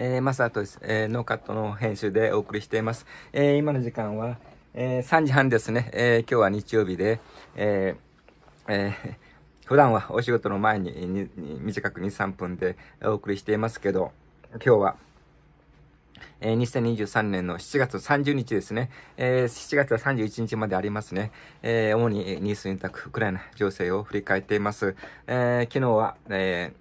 えー、マサトです。えー、ノーカットの編集でお送りしています。えー、今の時間は、えー、3時半ですね。え今日は日曜日で、ええー、普段はお仕事の前にに短く2、3分でお送りしていますけど、今日は、えー、2023年の7月30日ですね、えー、7月は31日までありますね、えー、主にニースインタク、ウクライナ情勢を振り返っています。えー、昨日は、えー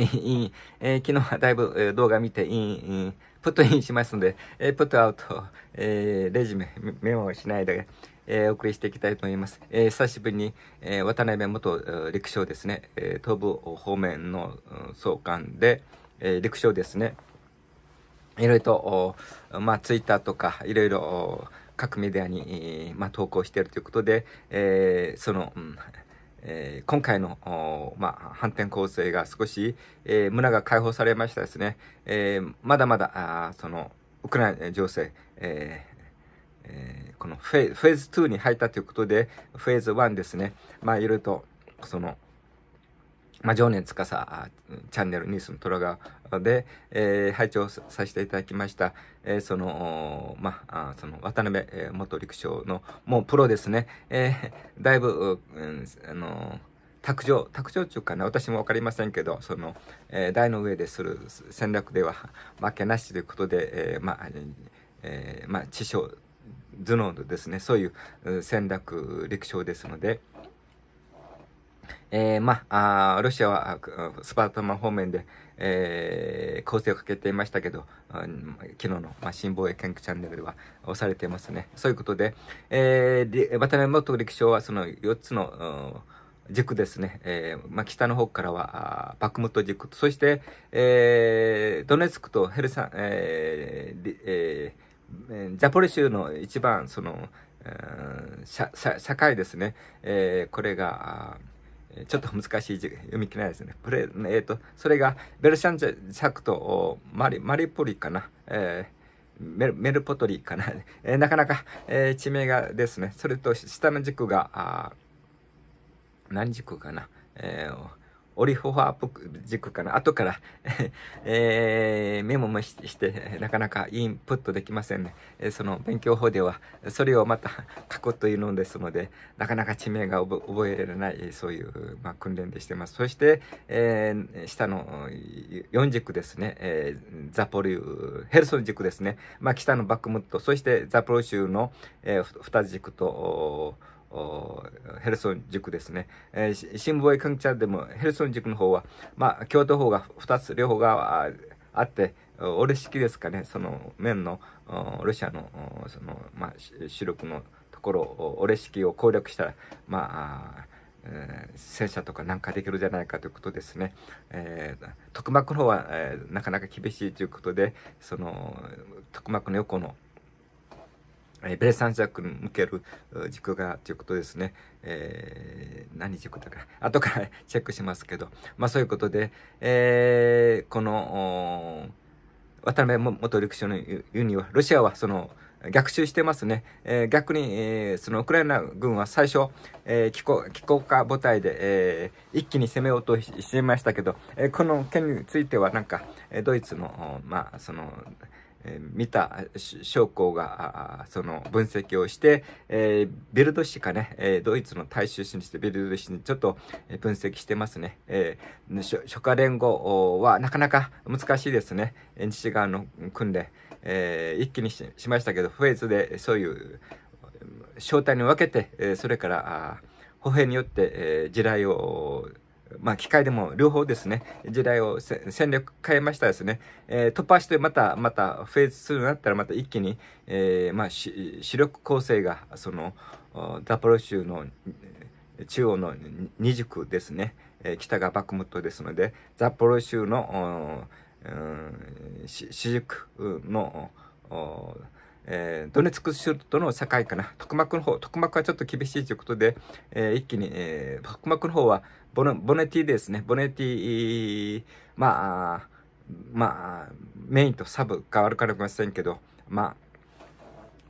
えー、昨日はだいぶ、動画見てイン、イン、プットインしますので、えー、プットアウト、えレジュメ、メモをしないで、えお送りしていきたいと思います。え久しぶりに、え渡辺元陸将ですね、え東部方面の総監で、え陸将ですね、いろいろと、まあ、ツイッターとか、いろいろ各メディアに、まあ、投稿しているということで、えその、うんえー、今回の、まあ、反転攻勢が少し、えー、村が解放されましたですね、えー、まだまだ、あその、ウクライナ情勢、ええー、このフェフェーズ2に入ったということで、フェーズ1ですね、まあ、いろいろと、その、まあ、常年司チャンネルニュースの虎がで、えー、拝聴させていただきました。えー、その、まあ、その渡辺元陸将の、もうプロですね、えー、だいぶ、うん、あの卓上、卓上中かな、私も分かりませんけど、その、えー、台の上でする戦略では負けなしということで、えー、まあ、えー、まあ、地匠、頭脳のですね、そういう戦略、陸将ですので、えー、まあ、ロシアはスパルタマ方面で、えー、構成をかけていましたけど、うん、昨日の、まあ、新防衛研究チャンネルでは押されていますね。そういうことで、えー、渡辺元陸将はその4つの、軸ですね、えーまあ、北の方からはバクムト軸そして、えー、ドネツクとヘルサン、えーえー、ザポリ州の一番その、えー、社社会ですね、えー、これが。ちょっと難しい読み切れないですね。プレ、えっ、ー、と、それが、ベルシャンジャクとマリ、マリポリかな、えー、メルポトリかな、えー、なかなか、えー、地名がですね、それと下の軸が、あ何軸かな、えーオリホファーっ軸かな。後から えー、メモもして、なかなかインプットできませんね。えー、その勉強法では、それをまた過去というのですので、なかなか地名が覚えられない、そういう、まあ、訓練でしてます。そして、えー、下の4軸ですね、えー、ザポリュー、ヘルソン軸ですね、まあ、北のバックムット、そしてザポロ州の、えー、2軸と、ヘルソン塾ですね。えー、新防衛官庁でもヘルソン塾の方は、まあ、京都方が2つ、両方があって、オレ式ですかね、その面の、ロシアの、その、まあ、主力のところを、オレ式を攻略したら、まあ、えー、戦車とかなんかできるじゃないかということですね。えー、徳幕の方は、えー、なかなか厳しいということで、その、徳幕の横の、えー、ベーサンジャックに向ける軸がということですね。えー、何軸だか、後から チェックしますけど、まあそういうことで、えー、この、渡辺元陸将の言うには、ロシアはその、逆襲してますね。えー、逆に、えー、そのウクライナ軍は最初、えー、気候、気候化母体で、えー、一気に攻めようとしていましたけど、えー、この件についてはなんか、ドイツの、まあ、その、えー、見た将校が、その分析をして、えー、ビルド紙かね、えー、ドイツの大衆紙にしてビルド紙にちょっと分析してますね。えー、初夏連合はなかなか難しいですね。西側の訓練、えー、一気にしましたけど、フェーズでそういう正体に分けて、えー、それから、歩兵によって、えー、地雷をまあ、機械でも両方ですね、時代を戦略変えましたですね、えー、突破してまた、また、フェーズ2になったらまた一気に、えー、まあ、主力構成が、その、ザポロ州の中央の2軸ですね、え北がバクムトですので、ザポロ州の、うん、四軸の、えー、ドネツク州との境かな、徳クの方、徳クはちょっと厳しいということで、えー、一気に、えー、トクの方はボネ、ボネティですね、ボネティ、まあ、まあ、メインとサブがわるかもしれませんけど、まあ、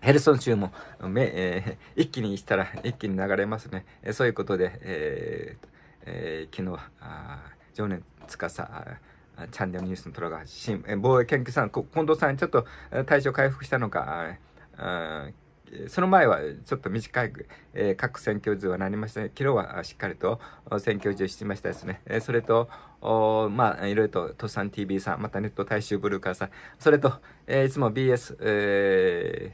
ヘルソン州も、めえー、一気にしたら一気に流れますね。えー、そういうことで、えーえー、昨日常年司、チャンネルニュースの虎が発信。防衛研究さん、近藤さん、ちょっと体調回復したのか、その前はちょっと短い、え各選挙図はなりました、昨日はしっかりと選挙図してましたですね。えそれと、まあ、いろいろと、とさん TV さん、またネット大衆ブルーカーさん、それと、えいつも BS、え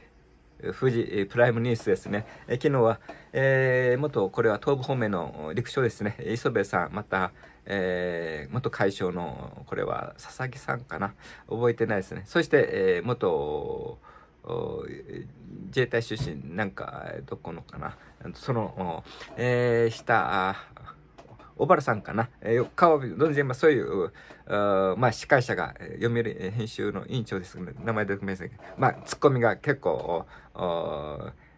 富士プライムニュースですね。え昨日は、え元、これは東部方面の陸将ですね、磯部さん、また、えー、元会長の、これは佐々木さんかな覚えてないですね。そして、えー、元、自衛隊出身、なんか、どこのかなその、えー、した、小原さんかな、えー、顔を存じまそういうあ、まあ、司会者が読める編集の委員長です、ね、名前出てきませんけど、まあ、ツッコミが結構、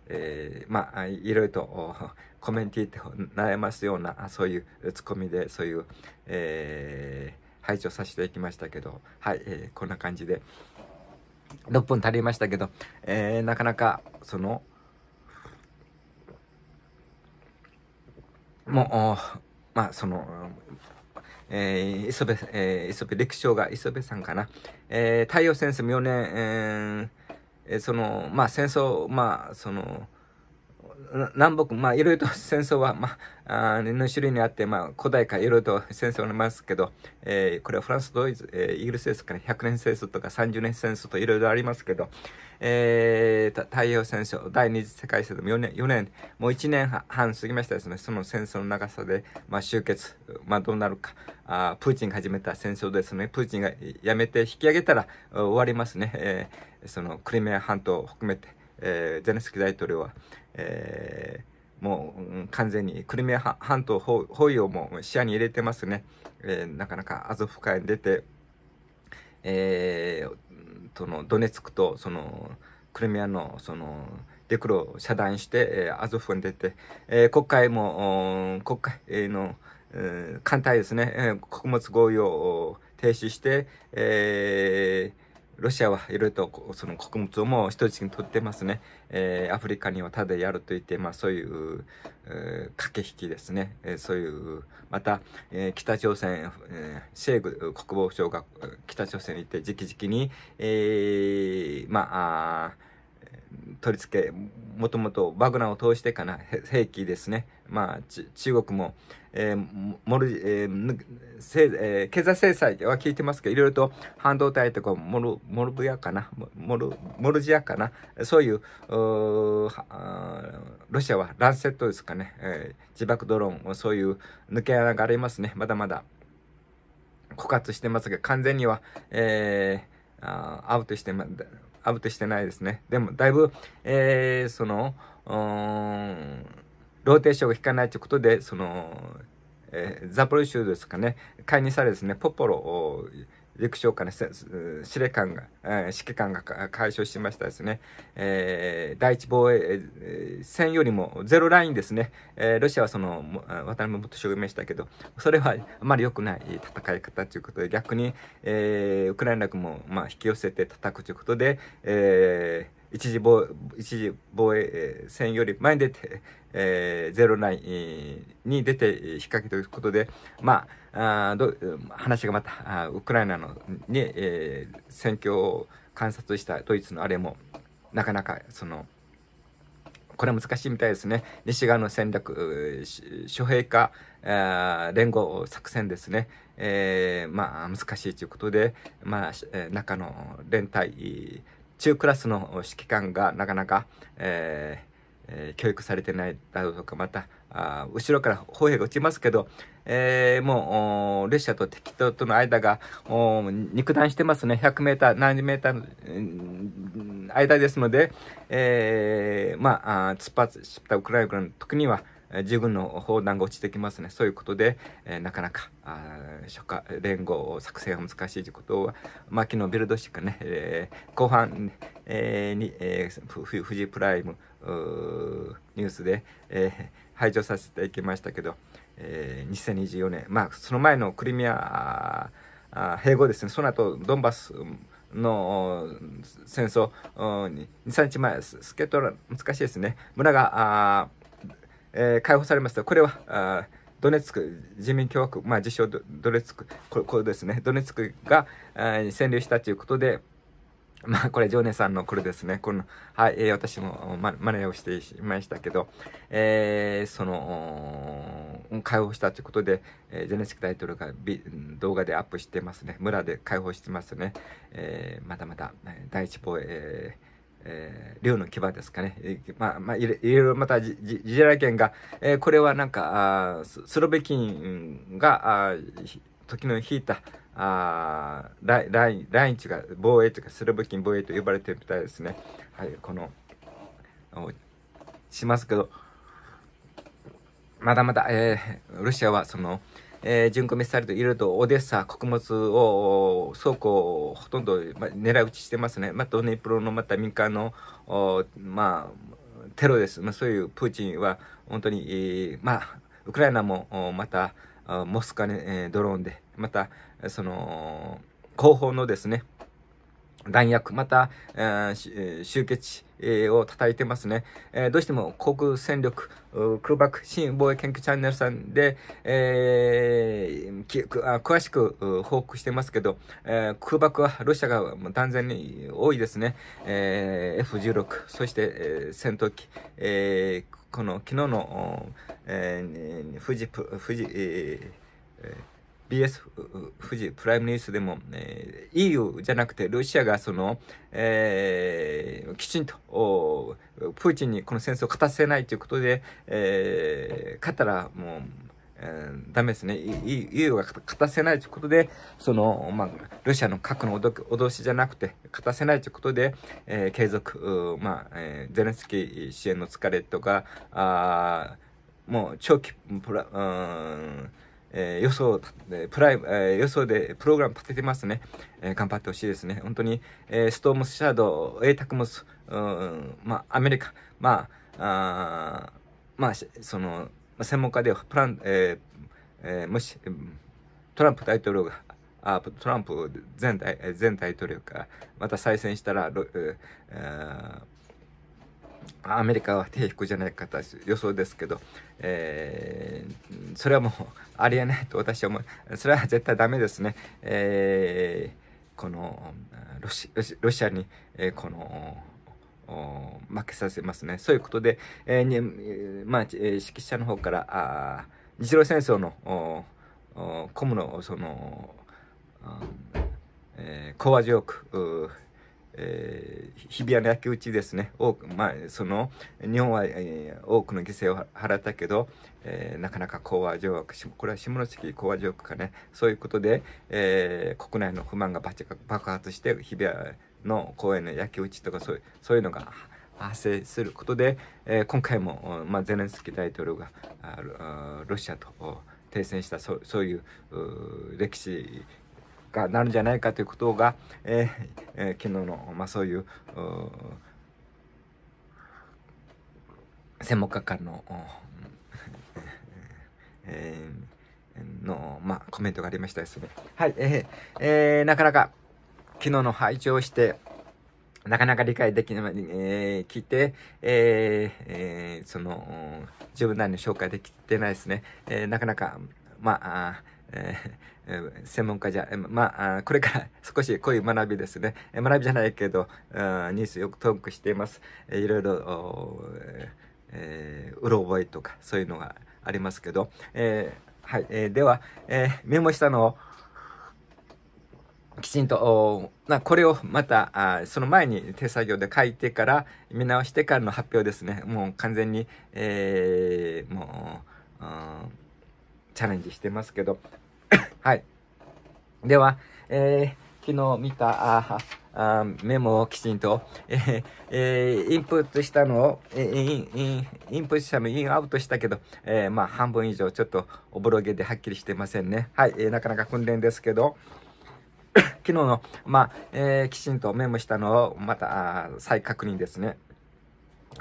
えー、まあ、いろいろと コメンティーと悩ますような、そういうツッコミで、そういう、えー、配置をさせていきましたけど、はい、えー、こんな感じで、6分足りましたけど、えー、なかなか、その、もう、まあ、その、えー、磯部、えー、磯部陸将が磯部さんかな。えー、太陽先生も4年、えーその、まあ戦争、まあその、南北、まあいろいろと 戦争は、まあ、あの種類にあって、まあ古代からいろいろと 戦争ありますけど、えー、これはフランス、ドイツ、えー、イギリスですから100年戦争とか30年戦争といろいろありますけど、えー、太平洋戦争、第二次世界戦争も4年、4年、もう1年半過ぎましたですね、その戦争の長さで、まあ終結、まあどうなるか、あプーチンが始めた戦争ですね、プーチンがやめて引き上げたら終わりますね。えーそのクリミア半島を含めて、えー、ゼレンスキー大統領は、えー、もう、完全にクリミア半島包囲をも視野に入れてますね、えー、なかなかアゾフ海に出て、えー、そのドネツクとそのクリミアのその陸路を遮断して、えー、アゾフに出て、えー、国会も国会の、えー、艦隊ですね、えー、穀物合意を停止して、えーロシアはいろいろとその穀物をもう人質に取ってますね。えー、アフリカにはただやるといって、まあそういう、えー、駆け引きですね。えー、そういう、また、えー、北朝鮮、えー、シェーグ国防省が北朝鮮に行って直々に、えー、まあ、あ取り付け、もともとバグナーを通してかな、兵器ですね。まあ、中国も、えー、モルえーえー、経済制裁は聞いてますけど、いろいろと半導体とかモル、モルブヤかな、モル、モルジアかな、そういう、うロシアはランセットですかね、えー、自爆ドローン、そういう抜け穴がありますね、まだまだ枯渇してますが、完全には、えー、あアウトして、アウトしてないですね。でも、だいぶ、えー、その、うん、ローテーションが引かないということで、その、えー、ザポリ州ですかね、解任されですね、ポポロを、陸将から司令官が、え指揮官が解消しましたですね、えー、第一防衛戦よりもゼロラインですね、えー、ロシアはその渡辺元将が言いましたけど、それはあまり良くない戦い方ということで、逆に、えー、ウクライナ軍も、まあ、引き寄せて叩くということで、えー一時防衛、一時防衛戦より前に出て、えー、内に出て引っ掛けということで、まあ、あど話がまた、ウクライナのに、えー、戦況を観察したドイツのあれも、なかなか、その、これ難しいみたいですね。西側の戦略、諸兵化、連合作戦ですね。えー、まあ、難しいということで、まあ、中の連帯、中クラスの指揮官がなかなか、えーえー、教育されてないだろうとかまたあ後ろから砲兵が撃ちますけど、えー、もう列車と敵との間が肉弾してますね 100m 何メーター間ですので、えー、まあ突っしったウクライナ軍の時には自分の砲弾が落ちてきますね。そういうことで、えなかなか、初夏連合作戦が難しいということは、牧野昨日ビルドシックね、えー、後半、えー、に、えー、富士プライムニュースで、え排除させていきましたけど、え2024年、まあ、その前のクリミア併合ですね、その後ドンバス、の戦争、2、3日前、スケートラ、難しいですね。村が、えー、解放されました。これは、あドネツク人民共和国、まあ、自称ドネツク、これこれですね、ドネツクが占領したということで、まあ、これ、常念さんのこれですね。この、はい、えー、私も、ま、真似をしてしましたけど、えー、その、解放したということで、えー、ゼネスキ大統領がビ動画でアップしてますね。村で解放してますね。えー、まだまた、第一防衛、えーえー、寮の牙ですかね。えー、まあ、まあ、いろいろまたジ、ジジェラ県が、えー、これはなんか、あスロベキンが、あ時の引いた、あライライン、ラインが防衛とか、スロベキン防衛と呼ばれてるみたいですね。はい、この、しますけど、まだまだ、えー、ロシアはその、えー、巡航ミサイルといろいろとオデッサ、穀物を、倉庫をほとんど、まあ、狙い撃ちしてますね。まあ、ドネプロのまた民間の、まあ、テロです。まあ、そういうプーチンは、本当に、えー、まあ、ウクライナも、また、モスクワに、えー、ドローンで、また、その、後方のですね、弾薬、また、えー、集結を叩いてますね。えー、どうしても航空戦力、空爆、新防衛研究チャンネルさんで、えー、詳しく報告してますけど、えー、空爆はロシアが断然に多いですね。えー、F16、そして、えー、戦闘機、えー、この昨日の、えー、富士、富士、えー BS 富士プライムニュースでも、えー、EU じゃなくてロシアがその、えー、きちんとプーチンにこの戦争を勝たせないということで、えー、勝ったらもう、えー、ダメですね。EU が勝たせないということで、その、まあ、ロシアの核の脅しじゃなくて、勝たせないということで、えー、継続、まあ、えー、ゼレンスキー支援の疲れとか、あもう長期プラ、うん、えー、よそで、プライ、えー、よでプログラム立ててますね。えー、頑張ってほしいですね。本当に、えー、ストームスシャドウ、エータクムス、うん、まあ、アメリカ、まあ、あまあ、その、専門家でプラン、えーえー、もし、トランプ大統領が、あトランプ前大前大統領がまた再選したら、えー、アメリカは低くじゃないかと予想ですけど、えー、それはもうありえないと私は思う。それは絶対ダメですね。えー、このロシロシアに、えー、この負けさせますね。そういうことで、えー、にまあ、指揮者の方からあ日露戦争のコムのその、えー、講和条約えー、日比谷の焼き討ちですね。多く、まあ、その、日本は、えー、多くの犠牲を払ったけど、えー、なかなか講和条約、これは下関講和条約かね、そういうことで、えー、国内の不満が爆発して、日比谷の公園の焼き討ちとかそういう、そういうのが発生することで、えー、今回も、まあ、ゼレンスキー大統領が、あロシアと停戦した、そうそういう歴史かなるんじゃないかということが、えーえー、昨日の、まあ、そういう専門家からの、えー、の、まあ、コメントがありましたですね。はい、えー、えー、なかなか昨日の拝聴して、なかなか理解できない、えー、聞いて、えー、えー、その、自分なりの紹介できてないですね。えー、なかなか、まあ、あえー専門家じゃ、まあ、これから 少しこういう学びですね、学びじゃないけど、ニュースよくトークしています。いろいろ、えー、うろ覚えとか、そういうのがありますけど、えー、はい、えー、では、えー、メモしたのを、きちんと、まあ、これをまたその前に手作業で書いてから、見直してからの発表ですね。もう完全に、えー、もう、チャレンジしてますけど、はい。では、えー、昨日見た、あメモをきちんと、えー、えー、インプットしたのを、えー、インインプットしたのインアウトしたけど、えー、まあ半分以上ちょっとおぼろげではっきりしてませんね。はい、えー、なかなか訓練ですけど、昨日の、まあえー、きちんとメモしたのをまた再確認ですね。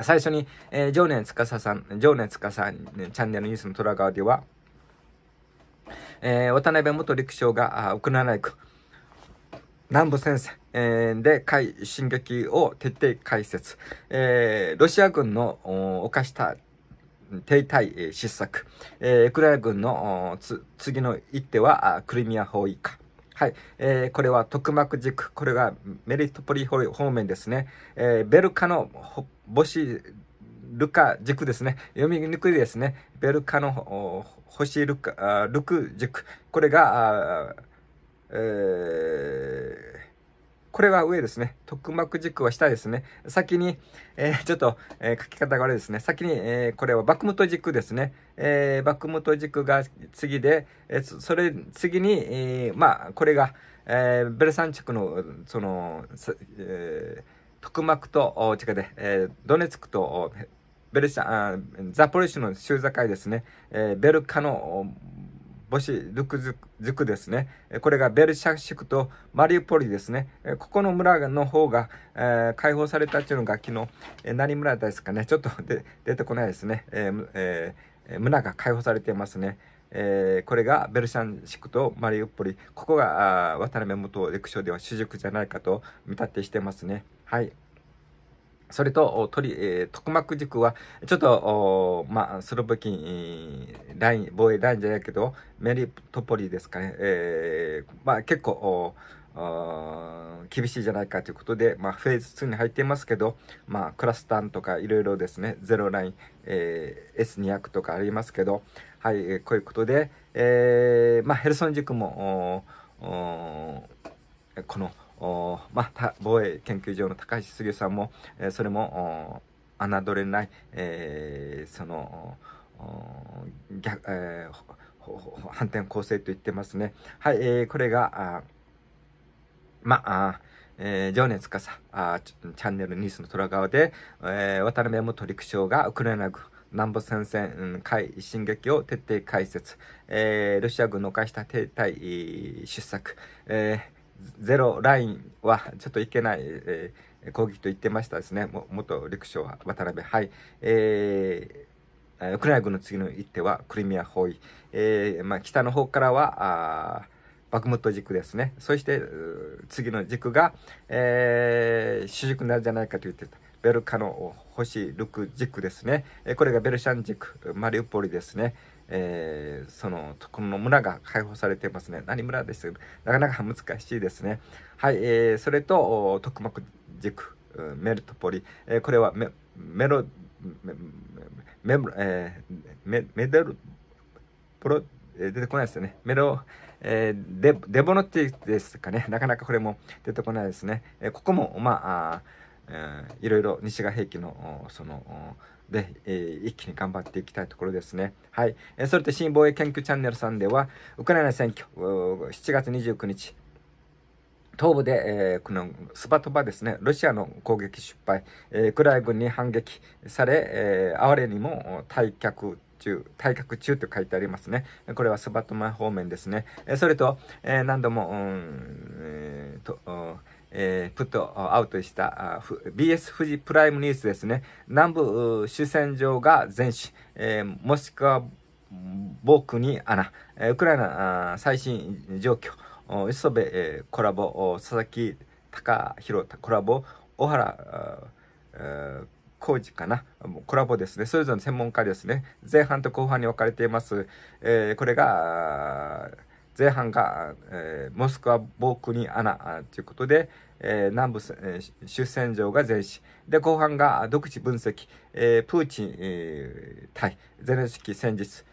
最初に、えー、常年司さん、常年司さん、チャンネルニュースの虎側では、えー、渡辺元陸将がウクライナ軍、南部戦線、えー、で海進撃を徹底解説、えー、ロシア軍の犯した停滞失策、えー、ウクライナ軍の次の一手はクリミア包囲か。はい、えー、これは特幕軸、これがメリトポリ方面ですね、えー、ベルカの母子ルカ軸ですね、読みにくいですね、ベルカの星ルク、クこれが、えー、これは上ですね。特膜軸は下ですね。先に、えー、ちょっと、えー、書き方が悪いですね。先に、えー、これはバクムト軸ですね。えー、バクムト軸が次で、えー、それ、次に、えー、まあ、これが、えー、ベルサンチクの、その、えー、特膜と、違うで、えー、ドネツクと、ベルシャ、ザポリシュの州境ですね、えー、ベルカの母子ルクズクですね、これがベルシャシクとマリウポリですね、ここの村の方が、えー、解放されたというのが昨日、え何村ですかね、ちょっとで出てこないですね、えーえー、村が解放されていますね。えー、これがベルシャンシクとマリウポリ、ここが渡辺元陸将では主軸じゃないかと見立てしてますね。はい。それと、鳥、えー、幕塾は、ちょっと、まあ、スロブキン、ライン、防衛ラインじゃないけど、メリトポリですかね、えー、まあ、結構、厳しいじゃないかということで、まあ、フェーズ2に入っていますけど、まあ、クラスタンとかいろいろですね、ゼロライン、えー、S200 とかありますけど、はい、えー、こういうことで、えー、まあ、ヘルソン塾も、この、ま防衛研究所の高橋杉さんも、えー、それも侮れない、えー、その逆、えー、反転攻勢と言ってますね。はい、えー、これが、あまあ、えー、情熱かさあチャンネルニュースの虎側で、えー、渡辺元陸将がウクライナ軍南部戦線海進撃を徹底解説、えー、ロシア軍の犯した停滞出策、えーゼロラインはちょっといけない、えー、攻撃と言ってましたですね、元陸将は渡辺。はい。えー、ウクライナ軍の次の一手はクリミア包囲。えー、まあ、北の方からは、あバクムット軸ですね。そして、次の軸が、えー、主軸になるんじゃないかと言ってた。ベルカの星ク軸ですね。これがベルシャン軸、マリウポリですね。えー、その、この村が解放されてますね。何村ですなかなか難しいですね。はい、えー、それと、特幕軸、メルトポリ、えー、これはメメロ、メ、メ、えー、メ、メデル、プロ、出てこないですね。メロ、えー、デデボノティですかね。なかなかこれも出てこないですね。えー、ここも、まあ、あえー、いろいろ西側兵器のそので、えー、一気に頑張っていきたいところですね。はい。えー、それと、新防衛研究チャンネルさんでは、ウクライナ選挙、7月29日、東部で、えー、このスパトバですね、ロシアの攻撃失敗、えー、ウクライナ軍に反撃され、えー、哀れにも退却中、退却中と書いてありますね。これはスバトマ方面ですね。えー、それと、えー、何度も、うん、えー、と、えー、プットアウトした BS 富士プライムニュースですね。南部主戦場が全市、えー、モスクワ防に穴、ウクライナ最新状況、磯部、コラボ、佐々木隆弘コラボ、小原、浩二かなコラボですね。それぞれの専門家ですね。前半と後半に分かれています。えー、これが、前半が、えー、モスクワ、ボ空クニアナということで、えー、南部、えー、出戦場が前進で、後半が独自分析、えー、プーチン、えー、対ゼレンスキー戦術、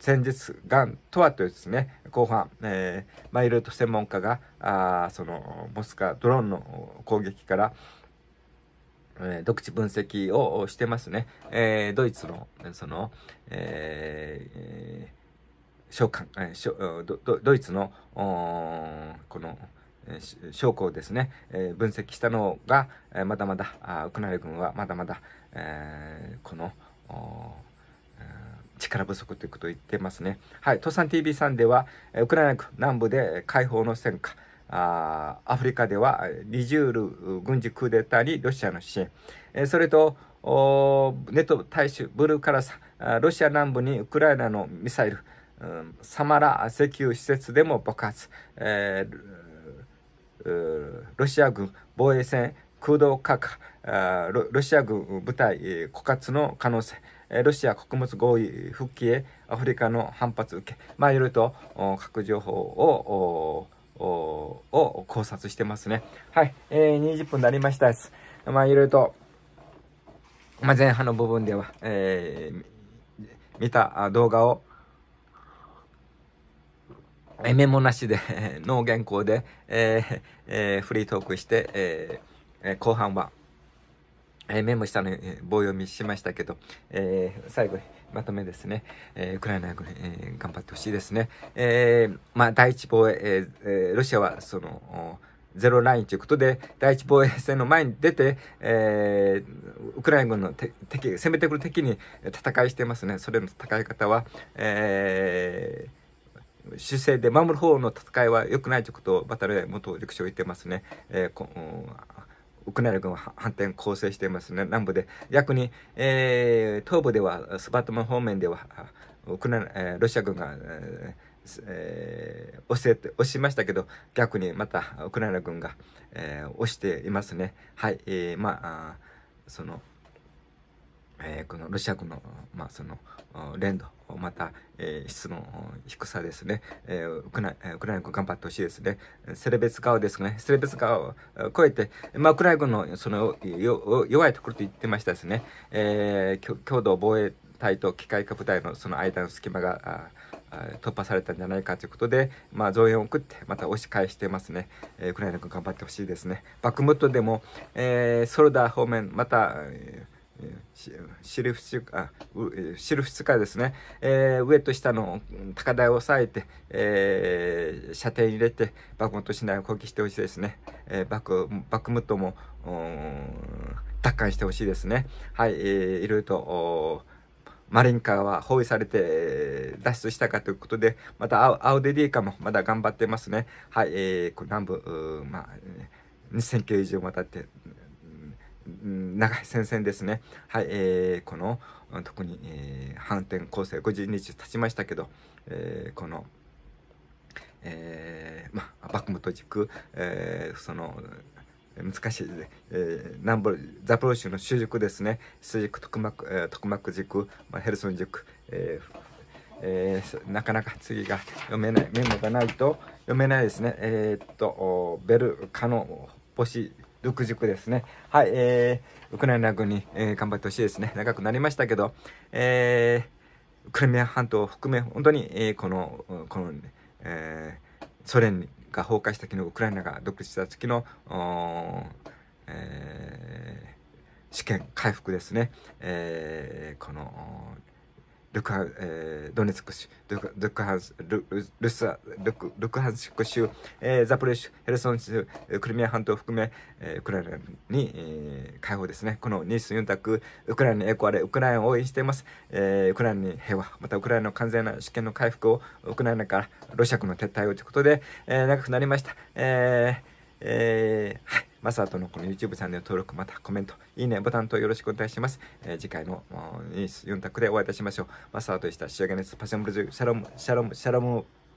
戦術がんとはというですね、後半、えー、まあ、いろいろと専門家が、あその、モスクワドローンの攻撃から、え独自分析をしてますね。えー、ドイツの、その、えー、召喚、えー、ドドイツの、この、将校ですね、えー、分析したのが、えー、まだまだあウクライナ軍はまだまだ、えー、この力不足ということを言ってますね。はい、トサン TV さんでは、ウクライナ軍南部で解放の戦果、あアフリカではリジュール軍事クーデターにロシアの支援、えー、それとネット大衆ブルーカラスロシア南部にウクライナのミサイル、サマラ石油施設でも爆発、えー、ロシア軍防衛戦空洞化かロシア軍部隊枯渇の可能性ロシア穀物合意復帰へアフリカの反発受けまあいろいろと核情報をを考察してますねはい、えー、20分になりましたですまあいろいろと、まあ、前半の部分では、えー、見た動画をえメモなしでノー 原稿で、えー、えー、フリートークして、えー、え後半は、えー、メモしたのに、え棒読みしましたけど、えー、最後にまとめですね、えー、ウクライナ軍、えー、頑張ってほしいですね。えー、まあ、第一防衛、えー、ロシアはその、ゼロラインということで、第一防衛線の前に出て、えー、ウクライナ軍の敵、攻めてくる敵に戦いしてますね。それの戦い方は、えー、姿勢で守る方の戦いは良くないということをバタルエ元陸将言ってますね。えーウクライナ軍は反転攻勢していますね。南部で。逆に、えー、東部では、スバトマ方面では、ウクライナ、えー、ロシア軍が、ええー、押せて、押しましたけど、逆にまたウクライナ軍が、えー、押していますね。はい、えー、まあ、その、えー、このロシア軍の、まあ、その、連動、また、えー、質の低さですね、えー、ウクライウクライナ軍頑張ってほしいですね。セレベツ川ですね、セレベツ川を超えて、まあ、ウクライナ軍のその弱いところと言ってましたですね、えー、共同防衛隊と機械化部隊のその間の隙間が、突破されたんじゃないかということで、まあ、増援を送ってまた押し返してますね、えー、ウクライナ軍頑張ってほしいですねバックムットでも、えー、ソルダー方面また、えーシルフスあシルフスカですね、えー、上と下の高台を抑えて、えー、射程に入れてバグムット市内を攻撃してほしいですね、えー、バクムットも奪還してほしいですねはい、えー、いろいろとマリンカは包囲されて脱出したかということで、またアウデディーカもまだ頑張ってますね。はい、えー、南部、まあ、2000キロ以上渡って長い戦線ですね。はい、えー、この、特に、えー、反転攻勢50日経ちましたけど、えー、この、えー、まあ、バクムト地えー、その、難しい、えー、南部ザプロ州の主軸ですね主軸特幕、えー、特幕軸、まあ、ヘルソン軸、えーえー、なかなか次が読めないメモがないと読めないですねえー、っとベルカノ星独塾ですね。はい、えー、ウクライナ軍に、えー、頑張ってほしいですね。長くなりましたけど、えー、クリミア半島を含め、本当に、えー、この、この、えー、ソ連が崩壊した時のウクライナが独立した時の、えー、試験回復ですね。えー、この、ルクハン、えー、ドネツク州、ルクルクハンス、ルルスルクルクハンシク州、えー、ザポレシュ、ヘルソン州、クリミア半島を含め、えー、ウクライナに、えー、解放ですね。このニース4択、ウクライナに栄光あれ、ウクライナを応援しています。えー、ウクライナに平和、またウクライナの完全な主権の回復を、ウクライナからロシア軍の撤退をということで、えー、長くなりました。えーえー、はい。マサトのこの YouTube チャンネル登録、またコメント、いいね、ボタンとよろしくお願いします。えー、次回のニース4択でお会いいたしましょう。マサトでした。仕上げネスパションブルズ、シャロム、シャロム、シャロム。